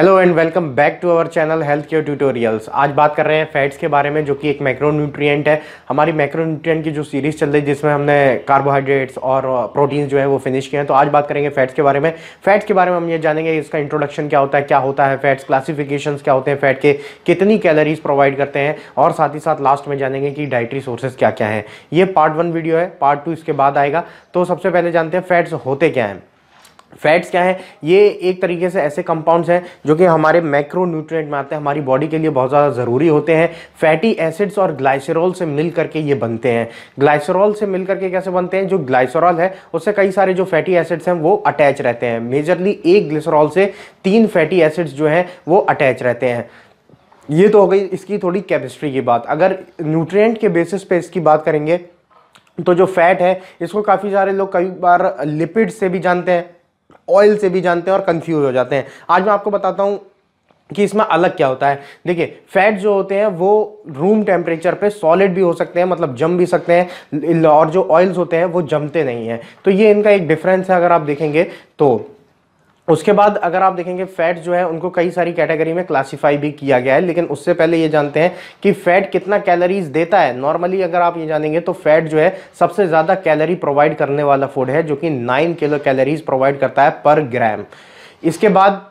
hello and welcome back to our channel health care tutorials आज बात कर रहे हैं फैट्स के बारे में जो कि एक मैक्रोन्यूट्रिएंट है हमारी मैक्रोन्यूट्रिएंट की जो सीरीज चल रही है जिसमें हमने कार्बोहाइड्रेट्स और प्रोटीन्स जो है वो फिनिश किए हैं तो आज बात करेंगे फैट्स के बारे में फैट्स के बारे में हम ये जानेंगे इसका इंट्रोडक्शन क्या होता है क्या होता है फैट्स क्लासिफिकेशन क्या होते हैं फैट के कितनी कैलरीज प्रोवाइड करते हैं और साथ ही साथ लास्ट में जानेंगे कि डाइट्री सोर्सेज क्या क्या हैं ये पार्ट वन वीडियो है पार्ट टू इसके बाद आएगा तो सबसे पहले जानते हैं फैट्स होते क्या हैं फैट्स क्या है ये एक तरीके से ऐसे कंपाउंड्स हैं जो कि हमारे मैक्रो न्यूट्रिएंट में आते हैं हमारी बॉडी के लिए बहुत ज़्यादा ज़रूरी होते हैं फैटी एसिड्स और ग्लाइसरॉल से मिल करके ये बनते हैं ग्लाइसरॉल से मिल करके कैसे बनते हैं जो ग्लाइसरॉल है उससे कई सारे जो फैटी एसिड्स हैं वो अटैच रहते हैं मेजरली एक ग्लिसरॉल से तीन फैटी एसिड्स जो हैं वो अटैच रहते हैं ये तो हो गई इसकी थोड़ी केमिस्ट्री की बात अगर न्यूट्रियट के बेसिस पर इसकी बात करेंगे तो जो फैट है इसको काफ़ी सारे लोग कई बार लिपिड से भी जानते हैं ऑयल से भी जानते हैं और कंफ्यूज हो जाते हैं आज मैं आपको बताता हूँ कि इसमें अलग क्या होता है देखिए फैट जो होते हैं वो रूम टेम्परेचर पे सॉलिड भी हो सकते हैं मतलब जम भी सकते हैं और जो ऑयल्स होते हैं वो जमते नहीं हैं तो ये इनका एक डिफरेंस है अगर आप देखेंगे तो उसके बाद अगर आप देखेंगे फैट जो है उनको कई सारी कैटेगरी में क्लासिफाई भी किया गया है लेकिन उससे पहले ये जानते हैं कि फैट कितना कैलोरीज देता है नॉर्मली अगर आप ये जानेंगे तो फैट जो है सबसे ज़्यादा कैलोरी प्रोवाइड करने वाला फूड है जो कि नाइन किलो कैलोरीज प्रोवाइड करता है पर ग्राम इसके बाद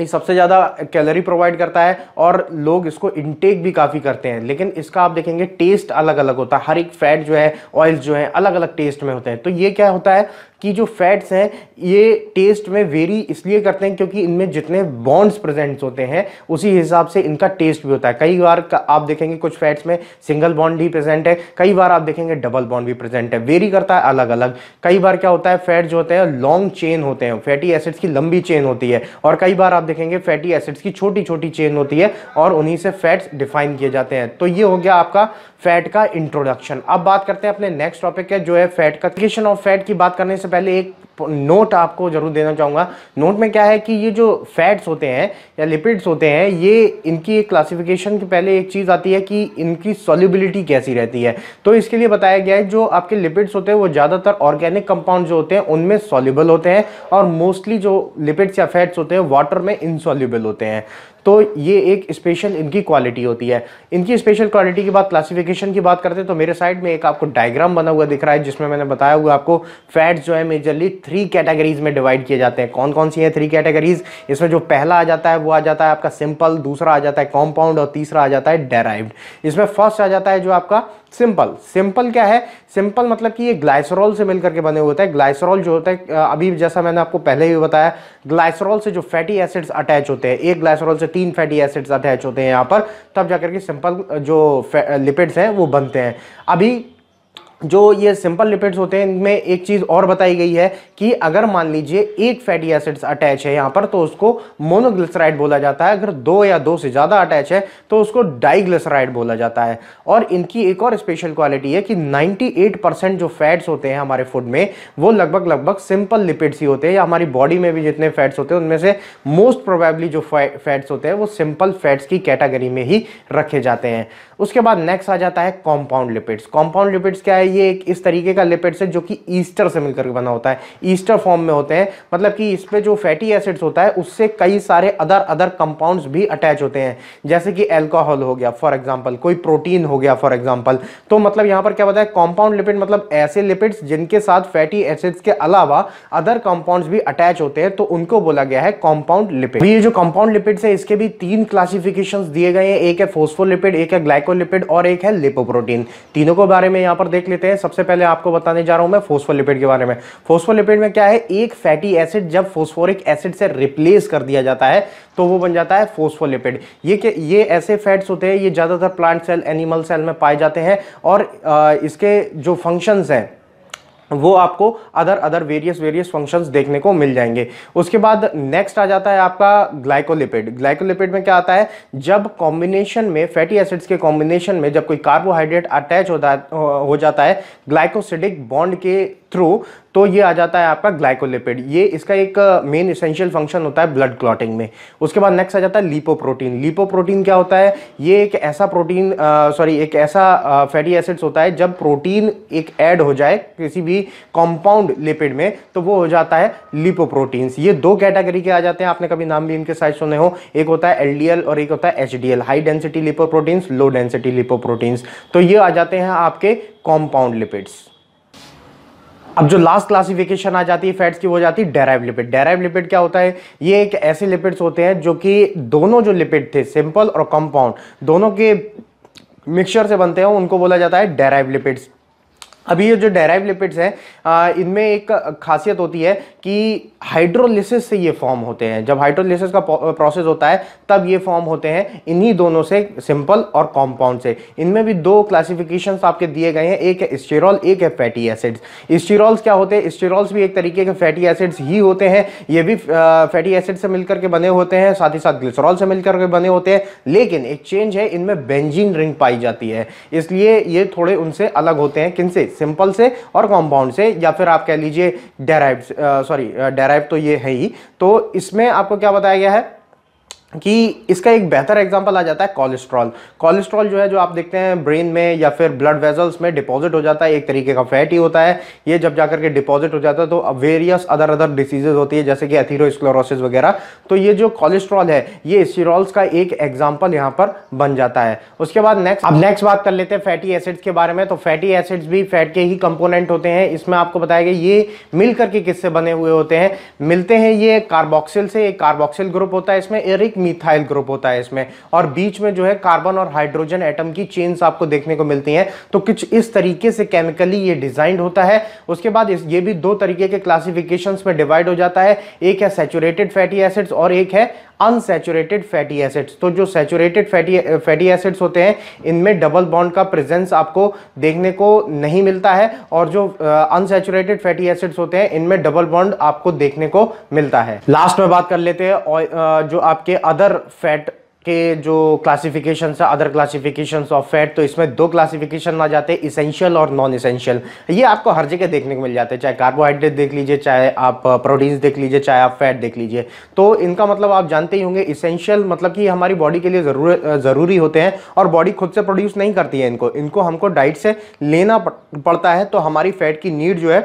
ये सबसे ज़्यादा कैलोरी प्रोवाइड करता है और लोग इसको इनटेक भी काफ़ी करते हैं लेकिन इसका आप देखेंगे टेस्ट अलग अलग होता है हर एक फैट जो है ऑयल्स जो है अलग अलग टेस्ट में होते हैं तो ये क्या होता है कि जो फैट्स हैं ये टेस्ट में वेरी इसलिए करते हैं क्योंकि इनमें जितने बॉन्ड्स प्रेजेंट्स होते हैं उसी हिसाब से इनका टेस्ट भी होता है कई बार आप देखेंगे कुछ फैट्स में सिंगल बॉन्ड ही प्रेजेंट है कई बार आप देखेंगे डबल बॉन्ड भी प्रेजेंट है वेरी करता है अलग अलग कई बार क्या होता है फैट जो होते हैं लॉन्ग चेन होते हैं फैटी एसिड्स की लंबी चेन होती है और कई बार आप देखेंगे फैटी एसिड्स की छोटी छोटी चेन होती है और उन्हीं से फैट्स डिफाइन किए जाते हैं तो ये हो गया आपका फैट का इंट्रोडक्शन अब बात करते हैं अपने नेक्स्ट टॉपिक है जो है फैट का क्रिएशन ऑफ फैट की बात करने से पहले एक नोट आपको ज़रूर देना चाहूँगा नोट में क्या है कि ये जो फैट्स होते हैं या लिपिड्स होते हैं ये इनकी एक क्लासिफिकेशन के पहले एक चीज़ आती है कि इनकी सॉल्युबिलिटी कैसी रहती है तो इसके लिए बताया गया है जो आपके लिपिड्स होते हैं वो ज़्यादातर ऑर्गेनिक कंपाउंड जो होते हैं उनमें सॉल्युबल होते हैं और मोस्टली जो लिपिड्स या फैट्स होते हैं वाटर में इनसॉल्युबल होते हैं तो ये एक स्पेशल इनकी क्वालिटी होती है इनकी स्पेशल क्वालिटी की बात क्लासिफिकेशन की बात करते हैं तो मेरे साइड में एक आपको डायग्राम बना हुआ दिख रहा है जिसमें मैंने बताया हुआ आपको फैट्स जो है मेजरली थ्री कैटेगरीज में डिवाइड किए जाते हैं कौन कौन सी हैं थ्री कैटेगरीज इसमें जो पहला आ जाता है वो आ जाता है आपका सिंपल दूसरा आ जाता है कॉम्पाउंड और तीसरा आ जाता है डेराइव्ड इसमें फर्स्ट आ जाता है जो आपका सिंपल सिंपल क्या है सिंपल मतलब कि ये ग्लाइसरॉल से मिलकर के बने हुए होते हैं ग्लाइसरॉल जो होता है अभी जैसा मैंने आपको पहले ही बताया ग्लाइसरॉल से जो फैटी एसिड्स अटैच होते हैं एक ग्लाइसरॉल से तीन फैटी एसिड्स अटैच होते हैं यहाँ पर तब जाकर के सिंपल जो लिपिड्स हैं वो बनते हैं अभी जो ये सिंपल लिपिड्स होते हैं इनमें एक चीज़ और बताई गई है कि अगर मान लीजिए एक फैटी एसिड्स अटैच है यहाँ पर तो उसको मोनोग्लिसराइड बोला जाता है अगर दो या दो से ज़्यादा अटैच है तो उसको डाइग्लिसराइड बोला जाता है और इनकी एक और स्पेशल क्वालिटी है कि 98 परसेंट जो फैट्स होते हैं हमारे फूड में वो लगभग लगभग सिंपल लिपिड्स ही होते हैं या हमारी बॉडी में भी जितने फैट्स होते हैं उनमें से मोस्ट प्रोबेबली जो फैट्स होते हैं वो सिंपल फैट्स की कैटेगरी में ही रखे जाते हैं उसके बाद नेक्स्ट आ जाता है कॉम्पाउंड लिपिड्स कॉम्पाउंड लिपिड्स क्या है ये एक इस तरीके का लिपिड है जो कि ईस्टर से मिलकर बना होता है ईस्टर फॉर्म में होते हैं मतलब कि इस इसमें जो फैटी एसिड्स होता है उससे कई सारे अदर अदर कंपाउंड्स भी अटैच होते हैं जैसे कि एल्कोहल हो गया फॉर एग्जाम्पल कोई प्रोटीन हो गया फॉर एग्जाम्पल तो मतलब यहाँ पर क्या बताया कॉम्पाउंड लिपिड मतलब ऐसे लिपिड्स जिनके साथ फैटी एसिड्स के अलावा अदर कंपाउंड्स भी अटैच होते हैं तो उनको बोला गया है कॉम्पाउंड लिपिड तो ये जो कॉम्पाउंड लिपिड्स है इसके भी तीन क्लासिफिकेशन दिए गए हैं एक है फोस्फोलिपिड एक है ग्लाइकोलिपिड और एक है लिपोप्रोटीन तीनों को बारे में यहाँ पर देख लेते लेते हैं सबसे पहले आपको बताने जा रहा हूं मैं फोस्फोलिपिड के बारे में फोस्फोलिपिड में क्या है एक फैटी एसिड जब फोस्फोरिक एसिड से रिप्लेस कर दिया जाता है तो वो बन जाता है फोस्फोलिपिड ये के, ये ऐसे फैट्स होते हैं ये ज़्यादातर प्लांट सेल एनिमल सेल में पाए जाते हैं और आ, इसके जो फंक्शंस हैं वो आपको other other various various functions देखने को मिल जाएंगे उसके बाद नेक्स्ट आ जाता है आपका ग्लाइकोलिपिड ग्लाइकोलिपिड में क्या आता है जब कॉम्बिनेशन में फैटी एसिड्स के कॉम्बिनेशन में जब कोई कार्बोहाइड्रेट अटैच होता हो जाता है ग्लाइकोसिडिक बॉन्ड के थ्रू तो ये आ जाता है आपका ग्लाइकोलिपिड ये इसका एक मेन इसेंशियल फंक्शन होता है ब्लड क्लॉटिंग में उसके बाद नेक्स्ट आ जाता है लिपो प्रोटीन क्या होता है ये एक ऐसा प्रोटीन सॉरी uh, एक ऐसा फैटी uh, एसिड्स होता है जब प्रोटीन एक ऐड हो जाए किसी भी कॉम्पाउंड लिपिड में तो वो हो जाता है लिपोप्रोटीन्स ये दो कैटेगरी के आ जाते हैं आपने कभी नाम भी इनके साइज सुने हो एक होता है एल और एक होता है H high density lipoproteins low density lipoproteins तो ये आ जाते हैं आपके कॉम्पाउंड लिपिड्स अब जो लास्ट क्लासिफिकेशन आ जाती है फैट्स की वो जाती है डेराइव लिपिड डेराइव लिपिड क्या होता है ये एक ऐसे लिपिड्स होते हैं जो कि दोनों जो लिपिड थे सिंपल और कंपाउंड दोनों के मिक्सचर से बनते हैं उनको बोला जाता है डेराइव लिपिड्स अभी ये जो डेराइव लिपिड्स हैं इनमें एक खासियत होती है कि हाइड्रोलिसिस से ये फॉर्म होते हैं जब हाइड्रोलिसिस का प्रोसेस होता है तब ये फॉर्म होते हैं इन्हीं दोनों से सिंपल और कॉम्पाउंड से इनमें भी दो क्लासिफिकेशन आपके दिए गए हैं एक है स्टेरॉल एक है फैटी एसिड्स स्टेरॉल्स क्या होते हैं स्टेरॉल्स भी एक तरीके के फैटी एसिड्स ही होते हैं ये भी फैटी एसिड से मिलकर के बने होते हैं साथ ही साथ ग्लिसरॉल से मिलकर के बने होते हैं लेकिन एक चेंज है इनमें बेंजीन रिंग पाई जाती है इसलिए ये थोड़े उनसे अलग होते हैं किनसे सिंपल से और कॉम्पाउंड से या फिर आप कह लीजिए डेराइव सॉरी डेराइव तो ये है ही तो इसमें आपको क्या बताया गया है कि इसका एक बेहतर एग्जांपल आ जाता है कोलेस्ट्रॉल कोलेस्ट्रॉल जो है जो आप देखते हैं ब्रेन में या फिर ब्लड वेजल्स में डिपॉजिट हो जाता है एक तरीके का फैट ही होता है ये जब जाकर के डिपॉजिट हो जाता है तो वेरियस अदर अदर डिसीजेज होती है जैसे कि एथीरोस्क्लोरोसिस वगैरह तो ये जो कोलेस्ट्रॉल है ये सीरोल्स का एक एग्जाम्पल यहाँ पर बन जाता है उसके बाद नेक्स्ट अब नेक्स्ट बात कर लेते हैं फैटी एसिड्स के बारे में तो फैटी एसिड्स भी फैट के ही कंपोनेंट होते हैं इसमें आपको बताया गया ये मिल करके किससे बने हुए होते हैं मिलते हैं ये कार्बोक्सिल से एक कार्बोक्सिल ग्रुप होता है इसमें एरिक मिथाइल ग्रुप होता है इसमें और बीच में जो है कार्बन और हाइड्रोजन एटम की चेन्स आपको देखने को मिलती हैं तो कुछ इस तरीके से केमिकली ये डिजाइंड होता है उसके बाद इस, ये भी दो तरीके के क्लासिफिकेशन में डिवाइड हो जाता है एक है सेचुरेटेड फैटी एसिड्स और एक है अनसेचुरेटेड फैटी एसिड्स तो जो सेचुरेटेड फैटी फैटी एसिड्स होते हैं इनमें डबल बॉन्ड का प्रेजेंस आपको देखने को नहीं मिलता है और जो अनसेचुरेटेड फैटी एसिड्स होते हैं इनमें डबल बॉन्ड आपको देखने को मिलता है लास्ट में बात कर लेते हैं जो आपके अदर फैट के जो क्लासिफिकेशन है अदर क्लासिफिकेशन ऑफ फैट तो इसमें दो क्लासिफिकेशन आ जाते हैं इसेंशियल और नॉन इसेंशियल ये आपको हर जगह देखने को मिल जाते हैं चाहे कार्बोहाइड्रेट देख लीजिए चाहे आप प्रोटीन्स देख लीजिए चाहे आप फैट देख लीजिए तो इनका मतलब आप जानते ही होंगे इसेंशियल मतलब कि हमारी बॉडी के लिए ज़रूर ज़रूरी होते हैं और बॉडी खुद से प्रोड्यूस नहीं करती है इनको इनको हमको डाइट से लेना पड़ता है तो हमारी फैट की नीड जो है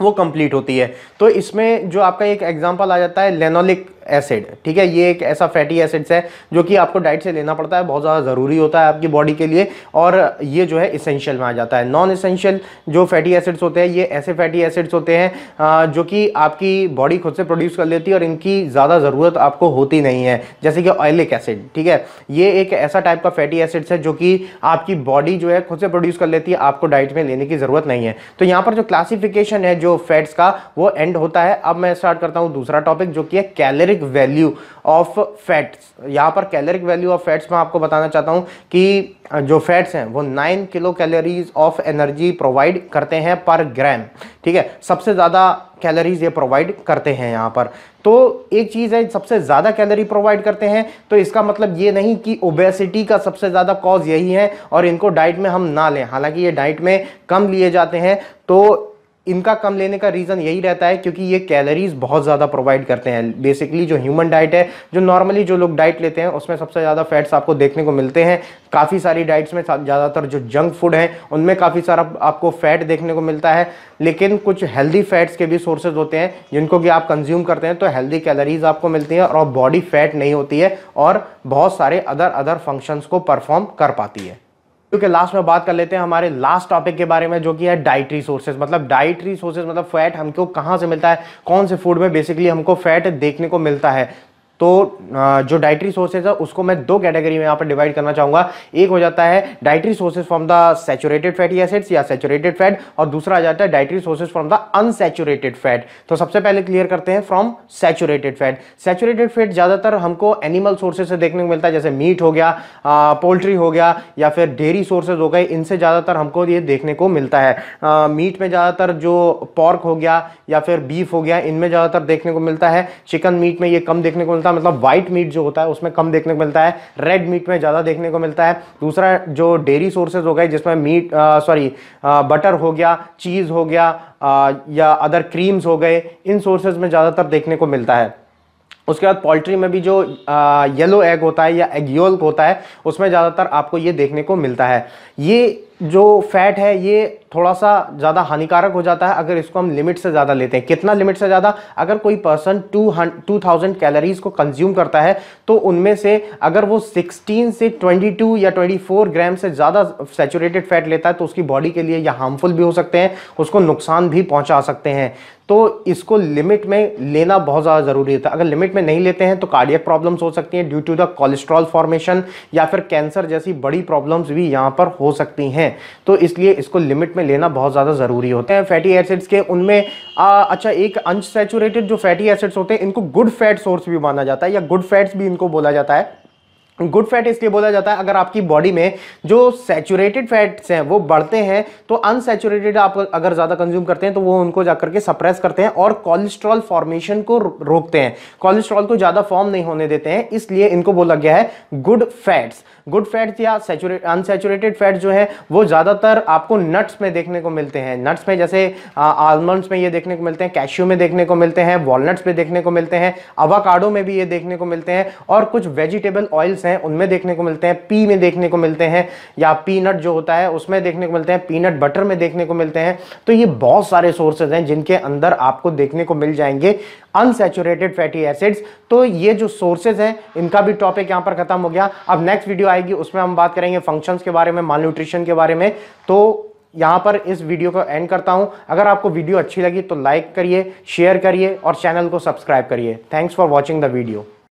वो कंप्लीट होती है तो इसमें जो आपका एक एग्जांपल आ जाता है लेनोलिक एसिड ठीक है ये एक ऐसा फैटी एसिड्स है जो कि आपको डाइट से लेना पड़ता है बहुत ज़्यादा ज़रूरी होता है आपकी बॉडी के लिए और ये जो है इसेंशियल में आ जाता है नॉन इसेंशियल जो फैटी एसिड्स होते हैं ये ऐसे फैटी एसिड्स होते हैं जो कि आपकी बॉडी खुद से प्रोड्यूस कर लेती है और इनकी ज़्यादा ज़रूरत आपको होती नहीं है जैसे कि ऑयलिक एसिड ठीक है ये एक ऐसा टाइप का फैटी एसिड्स है जो कि आपकी बॉडी जो है खुद से प्रोड्यूस कर लेती है आपको डाइट में लेने की ज़रूरत नहीं है तो यहाँ पर जो क्लासिफिकेशन है जो फैट्स का वो एंड होता है अब मैं स्टार्ट करता हूँ दूसरा टॉपिक जो कि है calorie caloric value of fats यहाँ पर कैलरिक वैल्यू ऑफ फैट्स मैं आपको बताना चाहता हूँ कि जो फैट्स हैं वो nine kilo calories of energy provide करते हैं पर ग्राम ठीक है सबसे ज़्यादा कैलोरीज ये प्रोवाइड करते हैं यहाँ पर तो एक चीज़ है सबसे ज़्यादा कैलोरी प्रोवाइड करते हैं तो इसका मतलब ये नहीं कि ओबेसिटी का सबसे ज़्यादा कॉज यही है और इनको डाइट में हम ना लें हालांकि ये डाइट में कम लिए जाते हैं तो इनका कम लेने का रीज़न यही रहता है क्योंकि ये कैलोरीज बहुत ज़्यादा प्रोवाइड करते हैं बेसिकली जो ह्यूमन डाइट है जो नॉर्मली जो लोग डाइट लेते हैं उसमें सबसे ज़्यादा फैट्स आपको देखने को मिलते हैं काफ़ी सारी डाइट्स में ज़्यादातर जो जंक फूड हैं उनमें काफ़ी सारा आपको फैट देखने को मिलता है लेकिन कुछ हेल्दी फैट्स के भी सोर्सेज होते हैं जिनको कि आप कंज्यूम करते हैं तो हेल्दी कैलरीज आपको मिलती हैं और बॉडी फैट नहीं होती है और बहुत सारे अदर अदर फंक्शंस को परफॉर्म कर पाती है क्योंकि लास्ट में बात कर लेते हैं हमारे लास्ट टॉपिक के बारे में जो कि है डाइटरी सोर्सेज मतलब डाइटरी सोर्सेज मतलब फैट हमको कहाँ से मिलता है कौन से फूड में बेसिकली हमको फैट देखने को मिलता है तो जो डायट्री सोर्सेज है उसको मैं दो कैटेगरी में यहाँ पर डिवाइड करना चाहूंगा एक हो जाता है dietary sources from the saturated fatty acids या सेचुरेटेड फैट और दूसरा आ जाता है dietary sources from the unsaturated fat तो सबसे पहले क्लियर करते हैं from saturated fat saturated fat ज़्यादातर हमको एनिमल सोर्सेज से देखने को मिलता है जैसे मीट हो गया पोल्ट्री हो गया या फिर डेयरी सोर्सेज हो गए इनसे ज़्यादातर हमको ये देखने को मिलता है आ, मीट में ज़्यादातर जो पॉर्क हो गया या फिर बीफ हो गया इनमें ज़्यादातर देखने को मिलता है चिकन मीट में ये कम देखने को मिलता मिलता है मतलब व्हाइट मीट जो होता है उसमें कम देखने को मिलता है रेड मीट में ज़्यादा देखने को मिलता है दूसरा जो डेयरी सोर्सेज हो गए जिसमें मीट सॉरी बटर हो गया चीज़ हो गया आ, या अदर क्रीम्स हो गए इन सोर्सेज में ज़्यादातर देखने को मिलता है उसके बाद पोल्ट्री में भी जो आ, येलो एग होता है या एग योल्क होता है उसमें ज़्यादातर आपको ये देखने को मिलता है ये जो फैट है ये थोड़ा सा ज़्यादा हानिकारक हो जाता है अगर इसको हम लिमिट से ज़्यादा लेते हैं कितना लिमिट से ज़्यादा अगर कोई person two two thousand calories को कंज्यूम करता है तो उनमें से अगर वो सिक्सटीन से ट्वेंटी टू या ट्वेंटी फोर ग्राम से ज़्यादा सेचूरेटेड फैट लेता है तो उसकी बॉडी के लिए यह हार्मफुल भी हो सकते हैं उसको नुकसान भी पहुँचा सकते हैं तो इसको लिमिट में लेना बहुत ज़्यादा ज़रूरी होता है अगर लिमिट में नहीं लेते हैं तो कार्डियक प्रॉब्लम्स हो सकती हैं due to the cholesterol formation या फिर कैंसर जैसी बड़ी प्रॉब्लम्स भी यहाँ पर हो सकती हैं हैं तो इसलिए इसको लिमिट में लेना बहुत ज़्यादा ज़रूरी होता है फैटी एसिड्स के उनमें आ, अच्छा एक अनसेचुरेटेड जो फैटी एसिड्स होते हैं इनको गुड फैट सोर्स भी माना जाता है या गुड फैट्स भी इनको बोला जाता है गुड फैट इसलिए बोला जाता है अगर आपकी बॉडी में जो सेचुरेटेड फैट्स हैं वो बढ़ते हैं तो अनसेचुरेटेड आप अगर ज़्यादा कंज्यूम करते हैं तो वो उनको जाकर के सप्रेस करते हैं और कोलेस्ट्रॉल फॉर्मेशन को रोकते हैं कोलेस्ट्रॉल को ज़्यादा फॉर्म नहीं होने देते हैं इसलिए इनको बोला गया है गुड फैट्स गुड फैट्स या अनसेचुरेटेड फैट जो है वो ज़्यादातर आपको नट्स में देखने को मिलते हैं नट्स में जैसे आलमंड्स में ये देखने को मिलते हैं कैश्यू में देखने को मिलते हैं वॉलनट्स में देखने को मिलते हैं अवाकाडो में भी ये देखने को मिलते हैं और कुछ वेजिटेबल ऑयल्स हैं उनमें देखने को मिलते हैं पी में देखने को मिलते हैं या पीनट जो होता है उसमें देखने को मिलते हैं पीनट बटर में देखने को मिलते हैं तो ये बहुत सारे सोर्सेज हैं जिनके अंदर आपको देखने को मिल जाएंगे अनसेचुरेटेड फैटी एसिड्स तो ये जो सोर्सेज हैं इनका भी टॉपिक यहाँ पर खत्म हो गया अब नेक्स्ट वीडियो आएगी उसमें हम बात करेंगे फंक्शंस के बारे में माल न्यूट्रिशन के बारे में तो यहाँ पर इस वीडियो को एंड करता हूँ अगर आपको वीडियो अच्छी लगी तो लाइक करिए शेयर करिए और चैनल को सब्सक्राइब करिए thanks for watching the video